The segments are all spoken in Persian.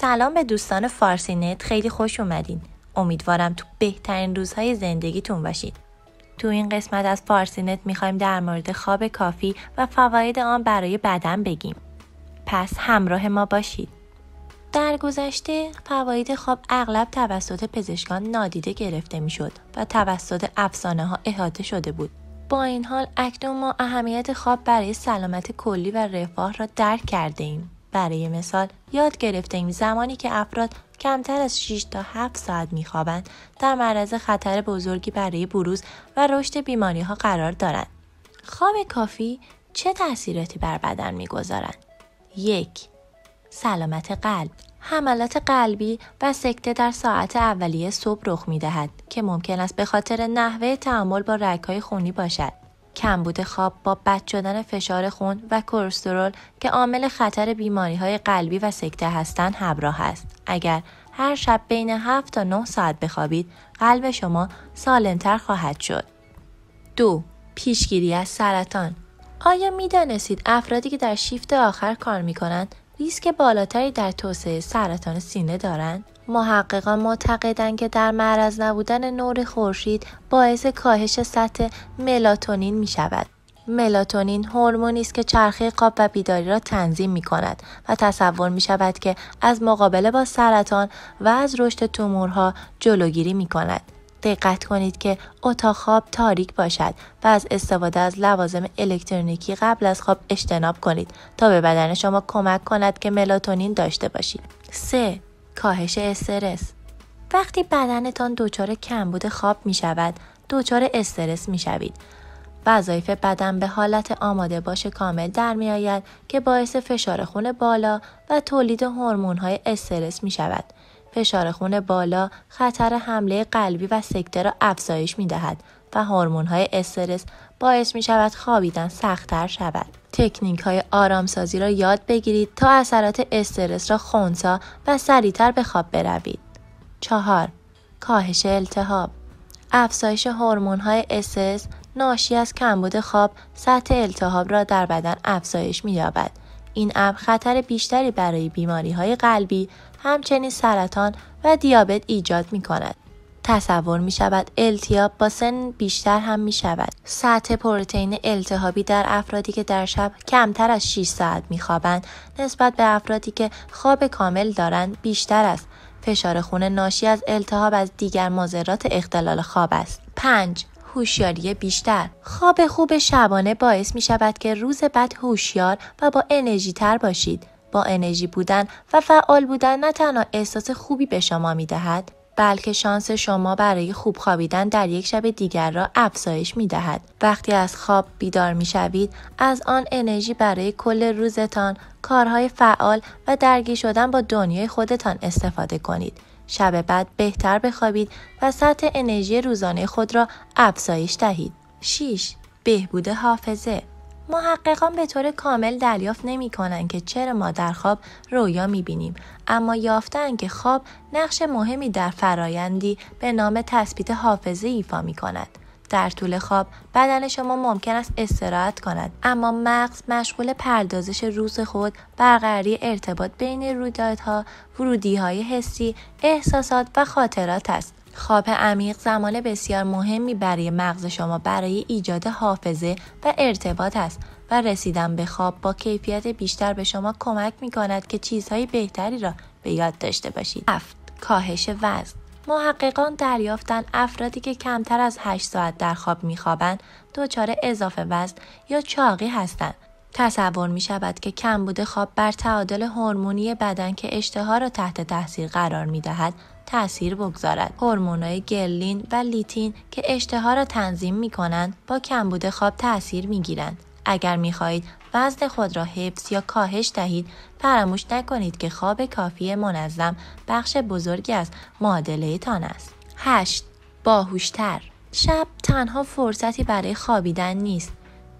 سلام به دوستان فارسی نت خیلی خوش اومدین امیدوارم تو بهترین روزهای زندگیتون باشید تو این قسمت از فارسی نت میخوایم در مورد خواب کافی و فواید آن برای بدن بگیم پس همراه ما باشید در گذشته فواید خواب اغلب توسط پزشکان نادیده گرفته میشد و توسط افسانه ها احاطه شده بود با این حال اکنون ما اهمیت خواب برای سلامت کلی و رفاه را درک کرده ایم برای مثال یاد گرفتیم زمانی که افراد کمتر از 6 تا 7 ساعت میخوابند در معرض خطر بزرگی برای بروز و رشد بیماری ها قرار دارند. خواب کافی چه تاثیراتی بر بدن میگذارند؟ یک سلامت قلب حملات قلبی و سکته در ساعت اولیه صبح رخ می دهد که ممکن است به خاطر نحوه تعامل با رگهای خونی باشد. کمبود خواب با بد شدن فشار خون و کلسترول که عامل خطر بیماری های قلبی و سکته هستند همراه است. اگر هر شب بین 7 تا 9 ساعت بخوابید، قلب شما سالمتر خواهد شد. دو پیشگیری از سرطان آیا میدانستید افرادی که در شیفت آخر کار می کنند ریسک بالاتری در توسعه سرطان سینه دارند؟ محققان معتقدند که در معرض نبودن نور خورشید باعث کاهش سطح ملاتونین می شود. ملاتونین هورمونی است که چرخه قاب و بیداری را تنظیم می کند و تصور می شود که از مقابله با سرطان و از رشد تومورها جلوگیری می کند. دقت کنید که اتاق خواب تاریک باشد و از استفاده از لوازم الکترونیکی قبل از خواب اجتناب کنید تا به بدن شما کمک کند که ملاتونین داشته باشید. 3. کاهش استرس وقتی بدنتان دچار کمبود خواب می شود دچار استرس می شوید وظایف بدن به حالت آماده باش کامل در می آید که باعث فشار خون بالا و تولید هورمون های استرس می شود. فشار خون بالا خطر حمله قلبی و سکته را افزایش می دهد و هورمون های استرس باعث می شود خوابیدن سختتر شود. تکنیک های آرامسازی را یاد بگیرید تا اثرات استرس را خونسا و سریعتر به خواب بروید. چهار کاهش التهاب افزایش هورمون های استرس ناشی از کمبود خواب سطح التهاب را در بدن افزایش یابد این اب خطر بیشتری برای بیماری های قلبی همچنین سرطان و دیابت ایجاد می کند. تصور می شود التیاب با سن بیشتر هم می شود سطح پروتئین التهابی در افرادی که در شب کمتر از 6 ساعت می خوابند نسبت به افرادی که خواب کامل دارند بیشتر است فشار خون ناشی از التهاب از دیگر مازرات اختلال خواب است 5 هوشیاری بیشتر خواب خوب شبانه باعث می شود که روز بعد هوشیار و با انرژی تر باشید با انرژی بودن و فعال بودن نه تنها احساس خوبی به شما می دهد بلکه شانس شما برای خوب خوابیدن در یک شب دیگر را افزایش می دهد. وقتی از خواب بیدار می شوید از آن انرژی برای کل روزتان کارهای فعال و درگیر شدن با دنیای خودتان استفاده کنید. شب بعد بهتر بخوابید و سطح انرژی روزانه خود را افزایش دهید. 6. بهبود حافظه محققان به طور کامل دریافت نمی که چرا ما در خواب رویا می بینیم اما یافتن که خواب نقش مهمی در فرایندی به نام تثبیت حافظه ایفا می کند. در طول خواب بدن شما ممکن است استراحت کند اما مغز مشغول پردازش روز خود برقراری ارتباط بین رویدادها ورودیهای حسی احساسات و خاطرات است خواب عمیق زمان بسیار مهمی برای مغز شما برای ایجاد حافظه و ارتباط است و رسیدن به خواب با کیفیت بیشتر به شما کمک می کند که چیزهای بهتری را به یاد داشته باشید. افت کاهش وزن محققان دریافتند افرادی که کمتر از 8 ساعت در خواب میخوابند دچار اضافه وزن یا چاقی هستند تصور می شود که کمبود خواب بر تعادل هورمونی بدن که اشتها را تحت تاثیر قرار می دهد تاثیر بگذارد هورمون‌های گلین و لیتین که اشتها را تنظیم می کنند با کمبود خواب تاثیر می گیرند اگر می خواهید وزن خود را حفظ یا کاهش دهید فراموش نکنید که خواب کافی منظم بخش بزرگی از معادله تان است 8 باهوشتر شب تنها فرصتی برای خوابیدن نیست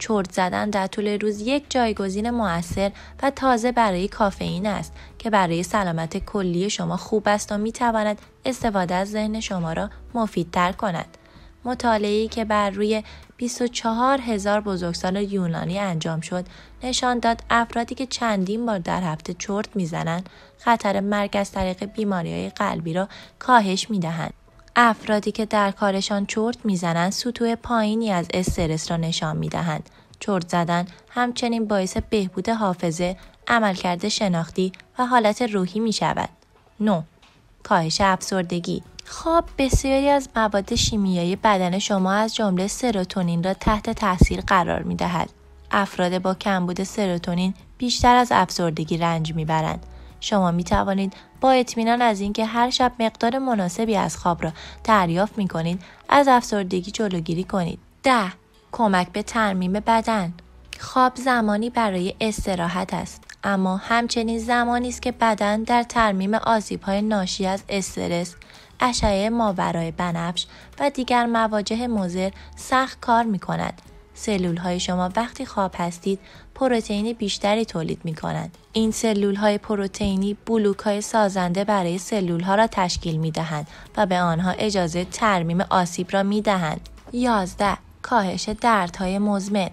چرت زدن در طول روز یک جایگزین موثر و تازه برای کافئین است که برای سلامت کلی شما خوب است و میتواند استفاده از ذهن شما را مفیدتر کند. مطالعه‌ای که بر روی 24 هزار بزرگسال یونانی انجام شد نشان داد افرادی که چندین بار در هفته چرت میزنند خطر مرگ از طریق بیماری های قلبی را کاهش میدهند افرادی که در کارشان چرت میزنند سطوح پایینی از استرس را نشان میدهند چرت زدن همچنین باعث بهبود حافظه عملکرد شناختی و حالت روحی می شود. 9. کاهش افسردگی خواب بسیاری از مواد شیمیایی بدن شما از جمله سروتونین را تحت تاثیر قرار میدهد. افراد با کمبود سروتونین بیشتر از افسردگی رنج میبرند شما می توانید با اطمینان از اینکه هر شب مقدار مناسبی از خواب را دریافت می کنید از افسردگی جلوگیری کنید. ده کمک به ترمیم بدن خواب زمانی برای استراحت است اما همچنین زمانی است که بدن در ترمیم های ناشی از استرس اشعه ماورای بنفش و دیگر مواجه مزر سخت کار می کند سلول های شما وقتی خواب هستید پروتئین بیشتری تولید می کنند. این سلول های پروتئینی بلوک های سازنده برای سلول ها را تشکیل می دهند و به آنها اجازه ترمیم آسیب را می دهند. 11. کاهش دردهای مزمن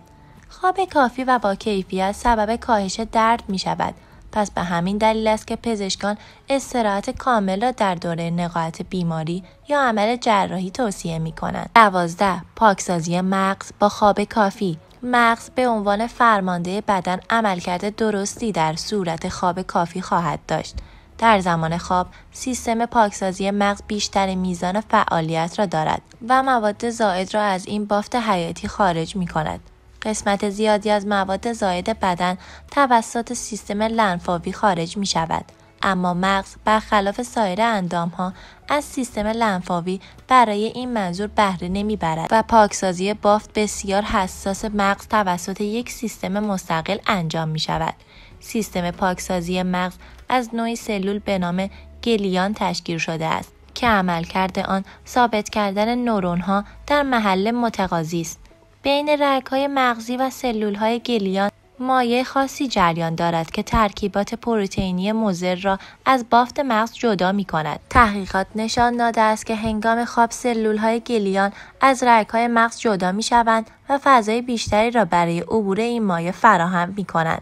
خواب کافی و با کیفیت سبب کاهش درد می شود پس به همین دلیل است که پزشکان استراحت کامل را در دوره نقاهت بیماری یا عمل جراحی توصیه می کنند. 12. پاکسازی مغز با خواب کافی مغز به عنوان فرمانده بدن عملکرد درستی در صورت خواب کافی خواهد داشت. در زمان خواب سیستم پاکسازی مغز بیشتر میزان فعالیت را دارد و مواد زائد را از این بافت حیاتی خارج می کند. قسمت زیادی از مواد زاید بدن توسط سیستم لنفاوی خارج می شود. اما مغز برخلاف سایر اندام ها از سیستم لنفاوی برای این منظور بهره برد و پاکسازی بافت بسیار حساس مغز توسط یک سیستم مستقل انجام می شود. سیستم پاکسازی مغز از نوعی سلول به نام گلیان تشکیل شده است که عملکرد آن ثابت کردن نورون ها در محل متقاضی است. بین رگهای مغزی و سلولهای گلیان مایع خاصی جریان دارد که ترکیبات پروتئینی مزر را از بافت مغز جدا می کند. تحقیقات نشان داده است که هنگام خواب سلولهای گلیان از رگهای مغز جدا می شوند و فضای بیشتری را برای عبور این مایع فراهم می کنند.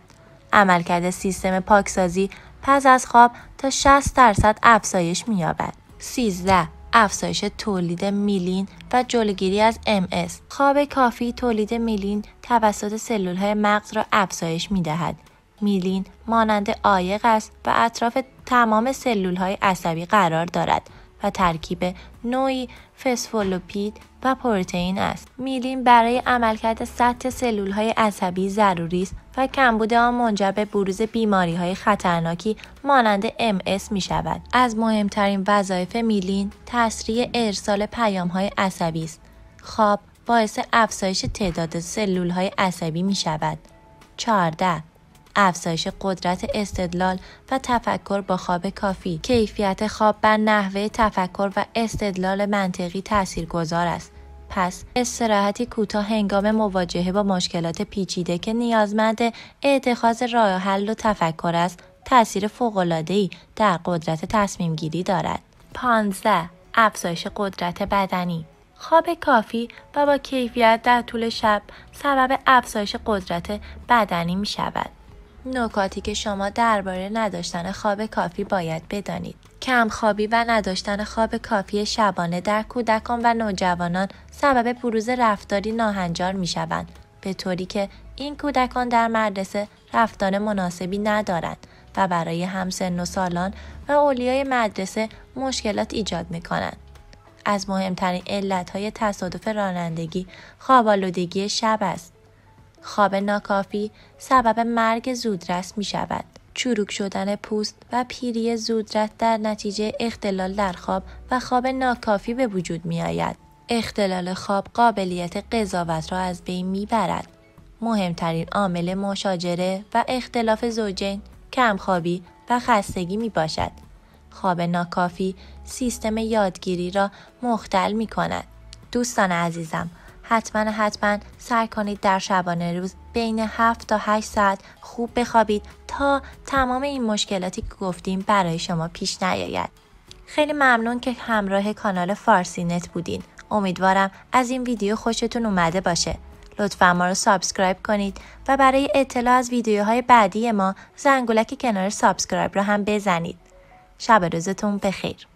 عملکرد سیستم پاکسازی پس از خواب تا 60 درصد افزایش می یابد. 13 افزایش تولید میلین و جلوگیری از MS. خواب کافی تولید میلین توسط سلول های مغز را افزایش می دهد. میلین مانند عایق است و اطراف تمام سلول های عصبی قرار دارد و ترکیب نوعی فسفولوپید و پروتئین است. میلین برای عملکرد سطح سلول های عصبی ضروری است و کمبود آن منجر به بروز بیماری های خطرناکی مانند MS می شود. از مهمترین وظایف میلین تسریع ارسال پیام های عصبی است. خواب باعث افزایش تعداد سلول های عصبی می شود. 14 افزایش قدرت استدلال و تفکر با خواب کافی کیفیت خواب بر نحوه تفکر و استدلال منطقی گذار است پس استراحتی کوتاه هنگام مواجهه با مشکلات پیچیده که نیازمند اتخاذ راه حل و تفکر است تاثیر فوق‌العاده‌ای در قدرت تصمیم گیری دارد 15 افزایش قدرت بدنی خواب کافی و با کیفیت در طول شب سبب افزایش قدرت بدنی می شود. نکاتی که شما درباره نداشتن خواب کافی باید بدانید کمخوابی و نداشتن خواب کافی شبانه در کودکان و نوجوانان سبب بروز رفتاری ناهنجار می شوند به طوری که این کودکان در مدرسه رفتار مناسبی ندارند و برای همسن و سالان و اولیای مدرسه مشکلات ایجاد می کنند. از مهمترین علتهای تصادف رانندگی خوابالودگی شب است. خواب ناکافی سبب مرگ زودرس می شود. چروک شدن پوست و پیری زودرس در نتیجه اختلال در خواب و خواب ناکافی به وجود می آید. اختلال خواب قابلیت قضاوت را از بین می برد. مهمترین عامل مشاجره و اختلاف زوجین کمخوابی و خستگی می باشد. خواب ناکافی سیستم یادگیری را مختل می کند. دوستان عزیزم حتما حتما سعی کنید در شبانه روز بین 7 تا 8 ساعت خوب بخوابید تا تمام این مشکلاتی که گفتیم برای شما پیش نیاید. خیلی ممنون که همراه کانال فارسی نت بودین. امیدوارم از این ویدیو خوشتون اومده باشه. لطفا ما رو سابسکرایب کنید و برای اطلاع از ویدیوهای بعدی ما زنگولک کنار سابسکرایب را هم بزنید. شب روزتون بخیر.